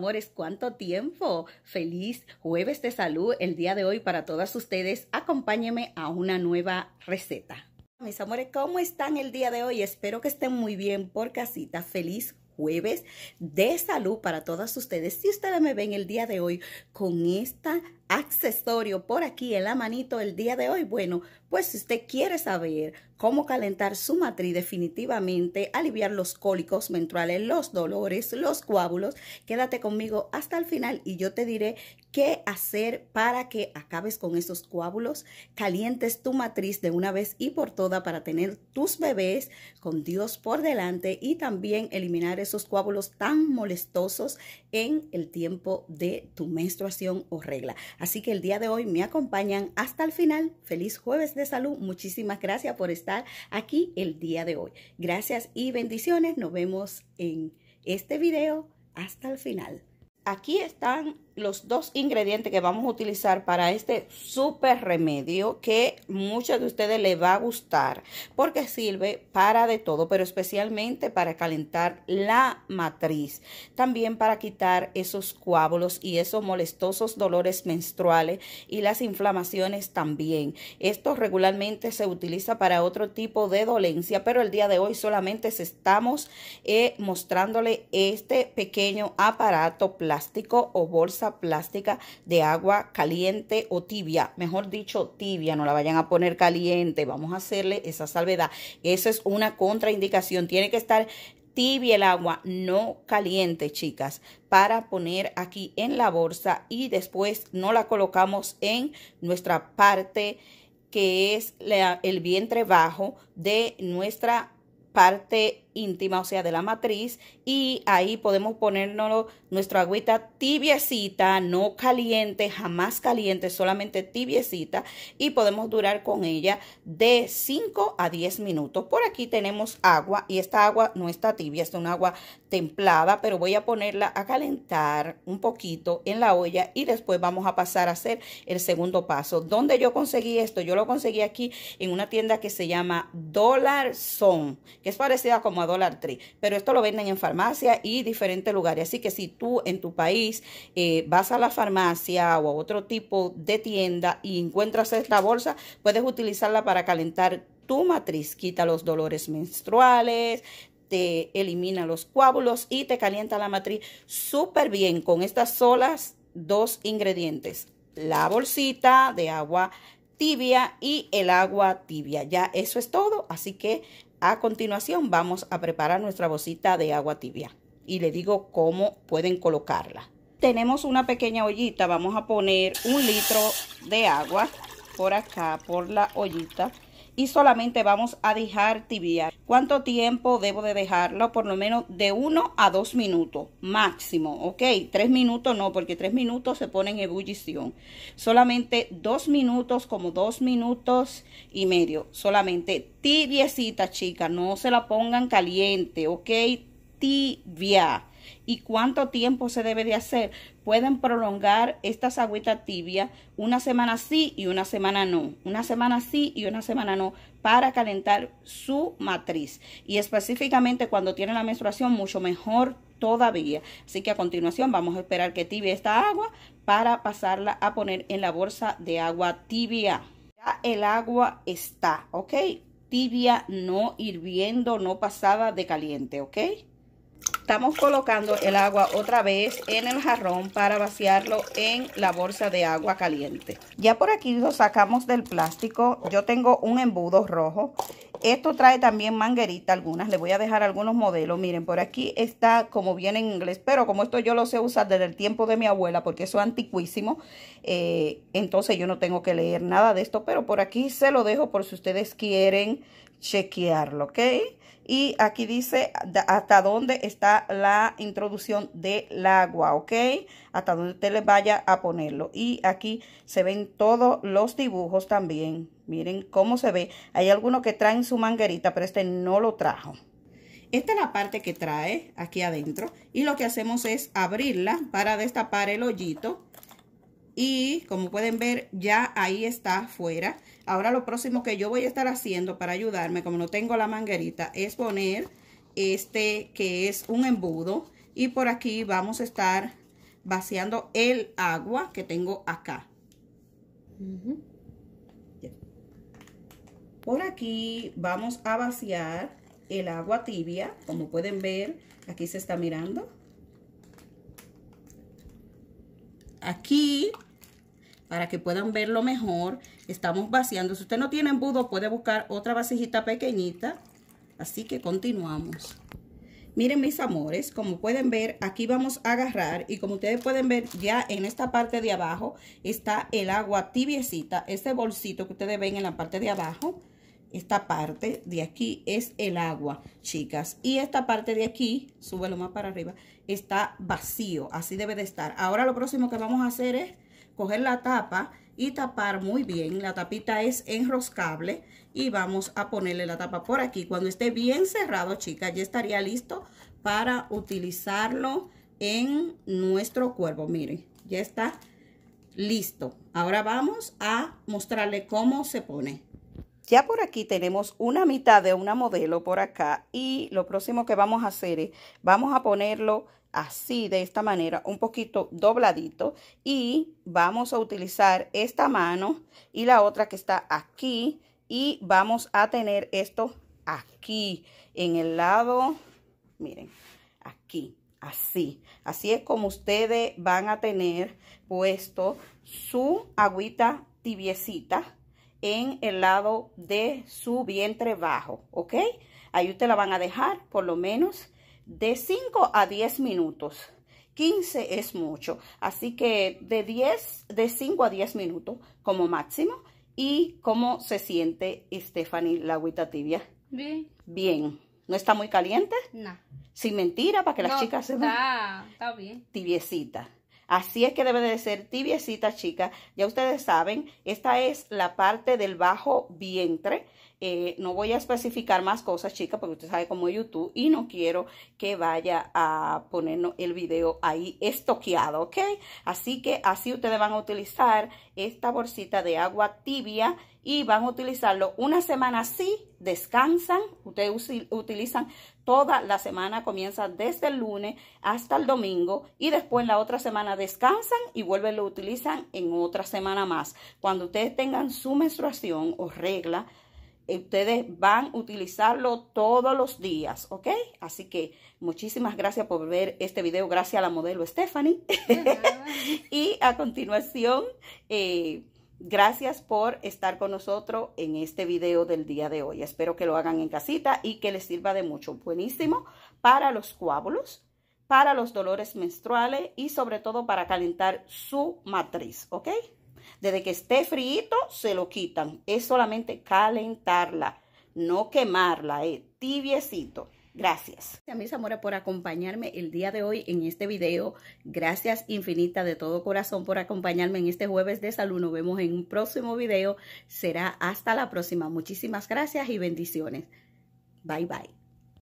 Amores, ¿cuánto tiempo? Feliz jueves de salud el día de hoy para todas ustedes. Acompáñenme a una nueva receta. Mis amores, ¿cómo están el día de hoy? Espero que estén muy bien por casita. Feliz jueves de salud para todas ustedes. Si ustedes me ven el día de hoy con esta accesorio por aquí en la manito el día de hoy. Bueno, pues si usted quiere saber cómo calentar su matriz definitivamente, aliviar los cólicos menstruales, los dolores, los coágulos, quédate conmigo hasta el final y yo te diré qué hacer para que acabes con esos coágulos, calientes tu matriz de una vez y por todas para tener tus bebés con Dios por delante y también eliminar esos coágulos tan molestosos en el tiempo de tu menstruación o regla. Así que el día de hoy me acompañan hasta el final. Feliz jueves de salud. Muchísimas gracias por estar aquí el día de hoy. Gracias y bendiciones. Nos vemos en este video hasta el final. Aquí están los dos ingredientes que vamos a utilizar para este super remedio que muchos de ustedes les va a gustar porque sirve para de todo, pero especialmente para calentar la matriz, también para quitar esos coágulos y esos molestosos dolores menstruales y las inflamaciones también. Esto regularmente se utiliza para otro tipo de dolencia, pero el día de hoy solamente estamos eh, mostrándole este pequeño aparato plástico o bolsa plástica de agua caliente o tibia, mejor dicho tibia, no la vayan a poner caliente, vamos a hacerle esa salvedad. Esa es una contraindicación, tiene que estar tibia el agua, no caliente, chicas, para poner aquí en la bolsa y después no la colocamos en nuestra parte que es el vientre bajo de nuestra parte íntima, o sea, de la matriz, y ahí podemos ponernos nuestra agüita tibiecita, no caliente, jamás caliente, solamente tibiecita, y podemos durar con ella de 5 a 10 minutos. Por aquí tenemos agua, y esta agua no está tibia, es un agua templada, pero voy a ponerla a calentar un poquito en la olla y después vamos a pasar a hacer el segundo paso. ¿Dónde yo conseguí esto? Yo lo conseguí aquí en una tienda que se llama Dollar Zone, que es parecida como a dólar 3, pero esto lo venden en farmacia y diferentes lugares. Así que si tú en tu país eh, vas a la farmacia o a otro tipo de tienda y encuentras esta bolsa, puedes utilizarla para calentar tu matriz, quita los dolores menstruales, te elimina los coágulos y te calienta la matriz súper bien con estas solas dos ingredientes. La bolsita de agua tibia y el agua tibia. Ya eso es todo, así que a continuación vamos a preparar nuestra bolsita de agua tibia y le digo cómo pueden colocarla. Tenemos una pequeña ollita, vamos a poner un litro de agua por acá, por la ollita y solamente vamos a dejar tibiar. ¿Cuánto tiempo debo de dejarlo? Por lo menos de 1 a 2 minutos máximo, ¿ok? tres minutos no, porque tres minutos se pone en ebullición. Solamente dos minutos, como dos minutos y medio. Solamente tibiecita, chica, no se la pongan caliente, ¿ok? Tibia y cuánto tiempo se debe de hacer. Pueden prolongar estas agüitas tibia una semana sí y una semana no, una semana sí y una semana no, para calentar su matriz. Y específicamente cuando tiene la menstruación, mucho mejor todavía. Así que a continuación vamos a esperar que tibia esta agua para pasarla a poner en la bolsa de agua tibia. Ya el agua está, ¿ok? Tibia, no hirviendo, no pasada de caliente, ¿ok? estamos colocando el agua otra vez en el jarrón para vaciarlo en la bolsa de agua caliente. Ya por aquí lo sacamos del plástico. Yo tengo un embudo rojo. Esto trae también manguerita algunas. Le voy a dejar algunos modelos. Miren, por aquí está como viene en inglés. Pero como esto yo lo sé usar desde el tiempo de mi abuela porque eso es anticuísimo. Eh, entonces yo no tengo que leer nada de esto. Pero por aquí se lo dejo por si ustedes quieren chequearlo, ¿ok? Y aquí dice hasta dónde está la introducción del agua, ¿ok? Hasta dónde usted le vaya a ponerlo. Y aquí se ven todos los dibujos también. Miren cómo se ve. Hay algunos que traen su manguerita, pero este no lo trajo. Esta es la parte que trae aquí adentro. Y lo que hacemos es abrirla para destapar el hoyito y como pueden ver ya ahí está fuera. Ahora lo próximo que yo voy a estar haciendo para ayudarme, como no tengo la manguerita, es poner este que es un embudo y por aquí vamos a estar vaciando el agua que tengo acá. Por aquí vamos a vaciar el agua tibia, como pueden ver, aquí se está mirando. Aquí para que puedan verlo mejor. Estamos vaciando. Si usted no tiene embudo, puede buscar otra vasijita pequeñita. Así que continuamos. Miren mis amores, como pueden ver, aquí vamos a agarrar y como ustedes pueden ver, ya en esta parte de abajo está el agua tibiecita. Este bolsito que ustedes ven en la parte de abajo, esta parte de aquí es el agua, chicas. Y esta parte de aquí, súbelo más para arriba, está vacío. Así debe de estar. Ahora lo próximo que vamos a hacer es coger la tapa y tapar muy bien. La tapita es enroscable y vamos a ponerle la tapa por aquí. Cuando esté bien cerrado, chicas, ya estaría listo para utilizarlo en nuestro cuervo. Miren, ya está listo. Ahora vamos a mostrarle cómo se pone. Ya por aquí tenemos una mitad de una modelo por acá y lo próximo que vamos a hacer es, vamos a ponerlo así de esta manera, un poquito dobladito y vamos a utilizar esta mano y la otra que está aquí y vamos a tener esto aquí en el lado, miren, aquí, así. Así es como ustedes van a tener puesto su agüita tibiecita en el lado de su vientre bajo, ¿ok? Ahí usted la van a dejar por lo menos de 5 a 10 minutos. 15 es mucho, así que de 10, de 5 a 10 minutos como máximo. ¿Y cómo se siente, Stephanie, la agüita tibia? Bien. Bien. ¿No está muy caliente? No. Sin mentira, para que las chicas se... vean. está bien. Tibiecita. Así es que debe de ser tibiecita, chica. Ya ustedes saben, esta es la parte del bajo vientre. Eh, no voy a especificar más cosas, chicas porque ustedes saben cómo YouTube y no quiero que vaya a ponernos el video ahí estoqueado, ¿ok? Así que así ustedes van a utilizar esta bolsita de agua tibia y van a utilizarlo una semana así. descansan, ustedes utilizan toda la semana, comienza desde el lunes hasta el domingo y después la otra semana descansan y vuelven lo utilizan en otra semana más. Cuando ustedes tengan su menstruación o regla, eh, ustedes van a utilizarlo todos los días, ¿ok? Así que muchísimas gracias por ver este video, gracias a la modelo Stephanie. y a continuación... Eh, Gracias por estar con nosotros en este video del día de hoy. Espero que lo hagan en casita y que les sirva de mucho. Buenísimo para los coágulos, para los dolores menstruales y sobre todo para calentar su matriz, ¿ok? Desde que esté frío se lo quitan. Es solamente calentarla, no quemarla, tibiecito. Gracias. A mis amores por acompañarme el día de hoy en este video. Gracias infinita de todo corazón por acompañarme en este jueves de salud. Nos vemos en un próximo video. Será hasta la próxima. Muchísimas gracias y bendiciones. Bye bye.